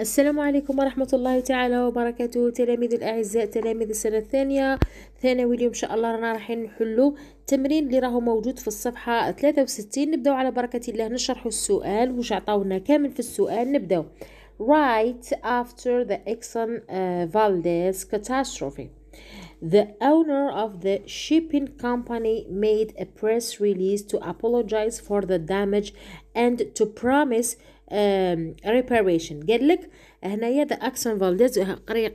السلام عليكم ورحمة الله تعالى وبركاته تلاميذ الأعزاء تلاميذ السنة الثانية ثانوي اليوم إن شاء الله رانا رايحين نحلو التمرين اللي راهو موجود في الصفحة 63 نبداو على بركة الله نشرحو السؤال وش عطاونا كامل في السؤال نبداو Right after the Exxon uh, Valdez catastrophe The owner of the shipping company made a press release to apologize for the damage and to promise ريباريشن قال لك هنايا ذا اكسون فالديز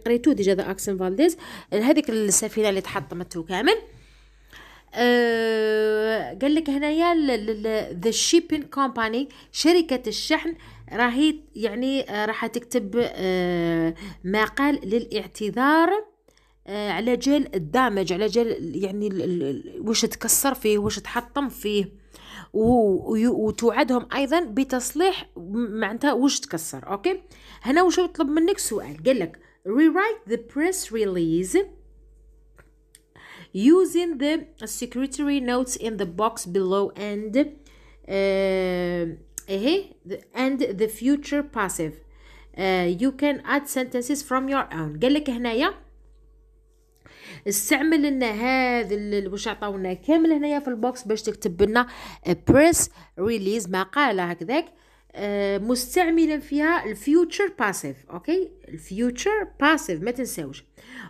قريتو ديجا ذا اكسون فالديز هذيك السفينه اللي تحطمتو كامل آه، قال لك هنايا ذا شيبين كومباني شركه الشحن راهي يعني آه، راح تكتب ما آه، مقال للاعتذار على جال الدامج على جال يعني واش تكسر فيه واش تحطم فيه وتوعدهم ايضا بتصليح معناتها وش تكسر اوكي هنا وش يطلب منك سؤال قال لك rewrite the press release using the secretary notes in the box below and uh, and the future passive uh, you can add sentences from your own قال لك هنايا استعمل لنا هذا واش عطاونا كامل هنايا في البوكس باش تكتب لنا بريس ريليز مقاله هكذاك آه، مستعملا فيها الفيوتشر باسيف اوكي الفيوتشر باسيف ما تنساوش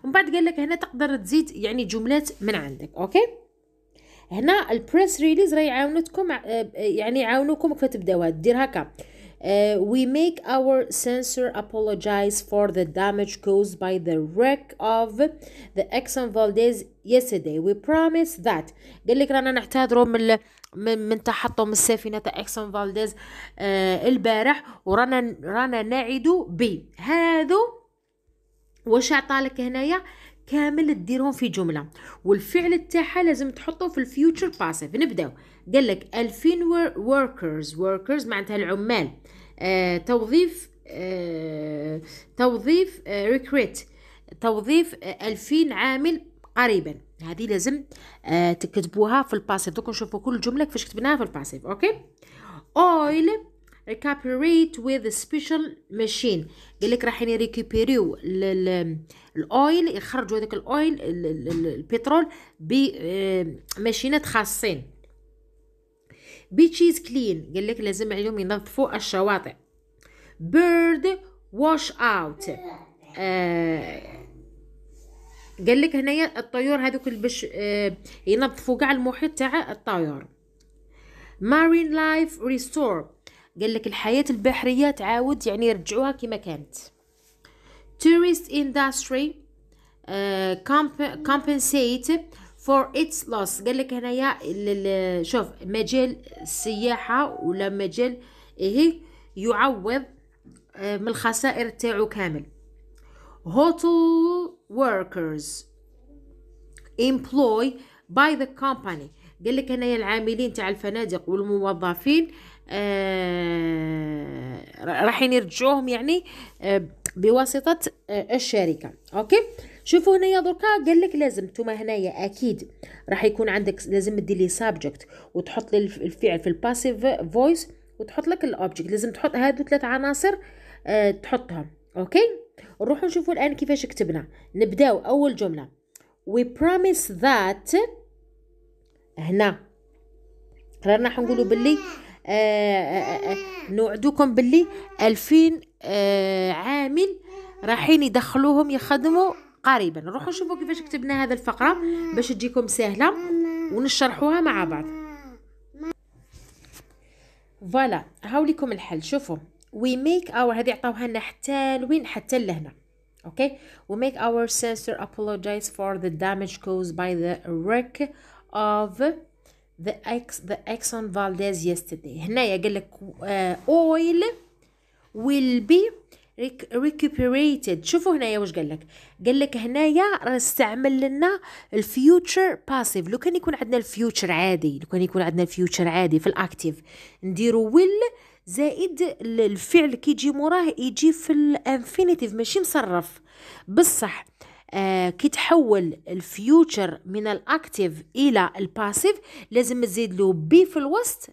ومن بعد قال لك هنا تقدر تزيد يعني جملات من عندك اوكي هنا البريس ريليز راه يعاونتكم آه، يعني يعاونوكم كيف تبداوها دير هكا Uh, we make our sensor apologize for the damage caused by the wreck of the Exxon Valdez yesterday. We promise that قال لك رانا نعتذروا من من من تحطم السفينة تاع إكسون فالديز آه البارح ورانا رانا نعد بهذا واش عطالك هنايا كامل تديرهم في جمله والفعل تاعها لازم تحطه في الفيوتشر باسيف نبداو قال لك 2000 workers workers معناتها العمال آه توظيف آه توظيف آه ريكريت توظيف 2000 آه، عامل قريبا هذه لازم آه تكتبوها في الباسيف دوك نشوفوا كل جمله كيفاش كتبناها في الباسيف اوكي اويل ريكابريت with سبيشال ماشين قال لك راحين يريكوبيريو يعني الاويل يخرجوا هذاك الاويل البترول بماشينات آه، خاصين بيتشيز كلين قال لك لازم عليهم ينظفوا الشواطئ بيرد واش اوت قال لك هنايا الطيور هذوك باش آه، ينظفوا كاع المحيط تاع الطيور مارين لايف ريستور قال لك الحياة البحرية تعاود يعني يرجعوها كما كانت tourist industry uh, comp compensate for its loss قال لك هنايا شوف مجال السياحة ولا مجال ايه يعوض آه، من الخسائر تاعو كامل hotel workers employ by the company قال لك هنايا العاملين تاع الفنادق والموظفين آه، راح يرجعوهم يعني آه، بواسطه آه، الشركه اوكي شوفوا هنايا دركا قال لك لازم توما هنايا اكيد راح يكون عندك لازم تدي لي سابجكت وتحط لي الفعل في الباسيف فويس وتحط لك الاوبجكت لازم تحط هادو ثلاث عناصر أه تحطهم اوكي نروحوا نشوفوا الان كيفاش كتبنا نبداو اول جمله we promise that هنا رانا حنقولوا باللي آه، آه، آه، نوعدكم باللي ألفين عامل رايحين يدخلوهم يخدموا قريبا نروحوا نشوفوا كيفاش كتبنا هذا الفقره باش تجيكم سهله ونشرحوها مع بعض فوالا هاو لكم الحل شوفوا وي ميك اور هذه عطاوها لنا حتى لوين حتى لهنا اوكي وي ميك اور سيستر ابولوجايز فور ذا دامج كوز باي ذا ريك اوف the ex the اكسون Valdez yesterday هنايا قال لك آه، oil will be recuperated شوفوا هنايا واش قال لك قال لك هنايا راه استعمل لنا الفيوتشر باسيف لو كان يكون عندنا الفيوتشر عادي لو كان يكون عندنا الفيوتشر عادي في الاكتيف نديرو ويل زائد الفعل كيجي موراه يجي في الانفينيتيف ماشي مصرف بصح آه، كي تحول الفيوتشر من الاكتيف الى الباسيف لازم تزيد له بي في الوسط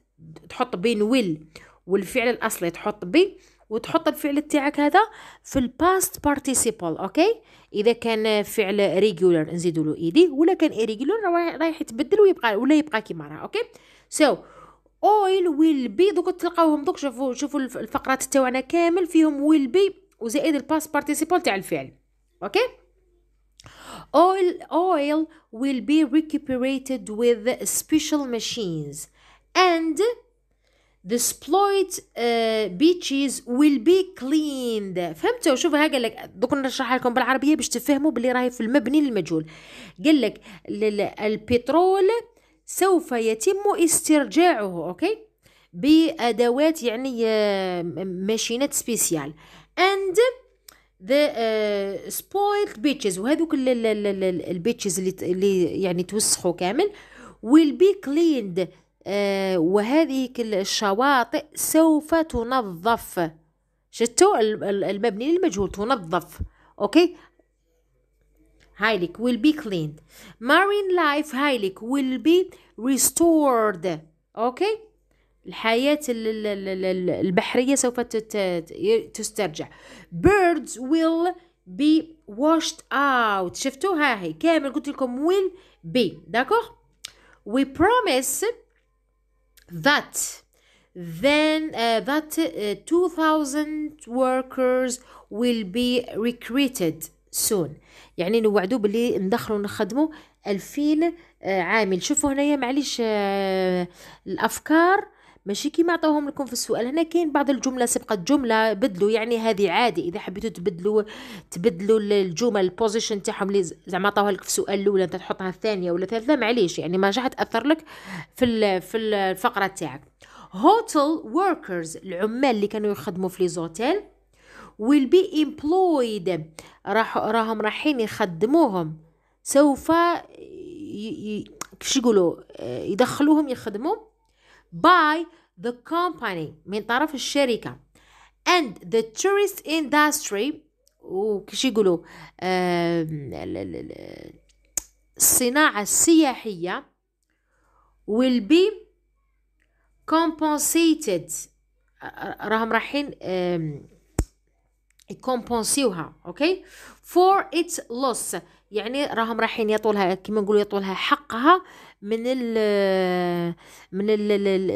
تحط بين ويل والفعل الاصلي تحط بي وتحط الفعل تاعك هذا في الباست بارتيسيبل اوكي اذا كان فعل ريجولر نزيد له ايدي e ولا كان ايريجولر رايح يتبدل ويبقى ولا يبقى كيما راه اوكي سو so, اويل ويل بي دوك تلقاوهم دوك شوفوا شوفوا الفقرات تاعنا كامل فيهم ويل بي وزائد الباست بارتيسيبل تاع الفعل اوكي Oil, oil will be recuperated with special machines and the exploit uh, beaches will be cleaned فهمتوا شوفوا ها قال لك دوك نشرحها لكم بالعربيه باش تفهموا باللي راهي في المبني المجهول قال لك البترول سوف يتم استرجاعه اوكي بادوات يعني آه، ماشينات سبيسيال and ذا سبويلد بيتشز وهذوك البيتشز اللي اللي يعني توسخوا كامل ويل بي كليند وهذه الشواطئ سوف تنظف شتو المبني للمجهول تنظف اوكي هايلك will be cleaned marine life هايلك will be restored اوكي الحياة البحرية سوف تسترجع birds will be washed out شفتوا ها هي كامل قلت لكم will be داكوغ we promise that then uh, that uh, 2000 workers will be recruited soon يعني نوعدوا باللي ندخلوا نخدموا 2000 آه، عامل شوفوا هنايا معليش آه، الافكار ماشي كيما عطاوهم لكم في السؤال هنا كاين بعض الجمله سبقت جمله بدلوا يعني هذه عادي اذا حبيتوا تبدلوا تبدلوا الجمل البوزيشن تاعهم اللي زعما عطاوها لك في السؤال الاول انت تحطها الثانيه ولا الثالثه معليش يعني ما جات تاثر لك في في الفقره تاعك هوتل وركرز العمال اللي كانوا يخدموا في لي زوتيل will be employed راح راهم رايحين يخدموهم سوف ي... ي... كيفاش يقولوا آه، يدخلوهم يخدموا by the company من طرف الشركة and the tourist industry وكيش يقولوا الصناعة السياحية will be compensated راهم رايحين يكومبونسيوها اوكي فور for its loss يعني راهم رايحين يطولها كما نقولوا يطولها حقها من الـ من الـ الـ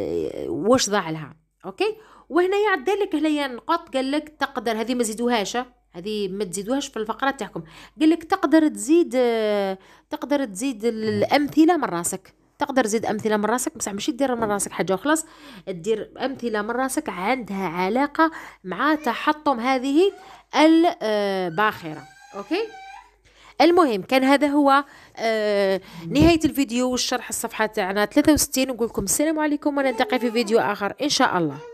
واش ضاع لها اوكي وهنايا يعد لك هنايا نقط قال لك تقدر هذه ما زيدوهاش هذه ما تزيدوهاش في الفقره تاعكم قال لك تقدر تزيد تقدر تزيد الامثله من راسك تقدر تزيد امثله من راسك بصح ماشي دير من راسك حاجه وخلاص دير امثله من راسك عندها علاقه مع تحطم هذه الباخره آه، اوكي المهم كان هذا هو آه نهايه الفيديو والشرح الصفحه تاعنا 63 نقول لكم السلام عليكم ونلتقي في فيديو اخر ان شاء الله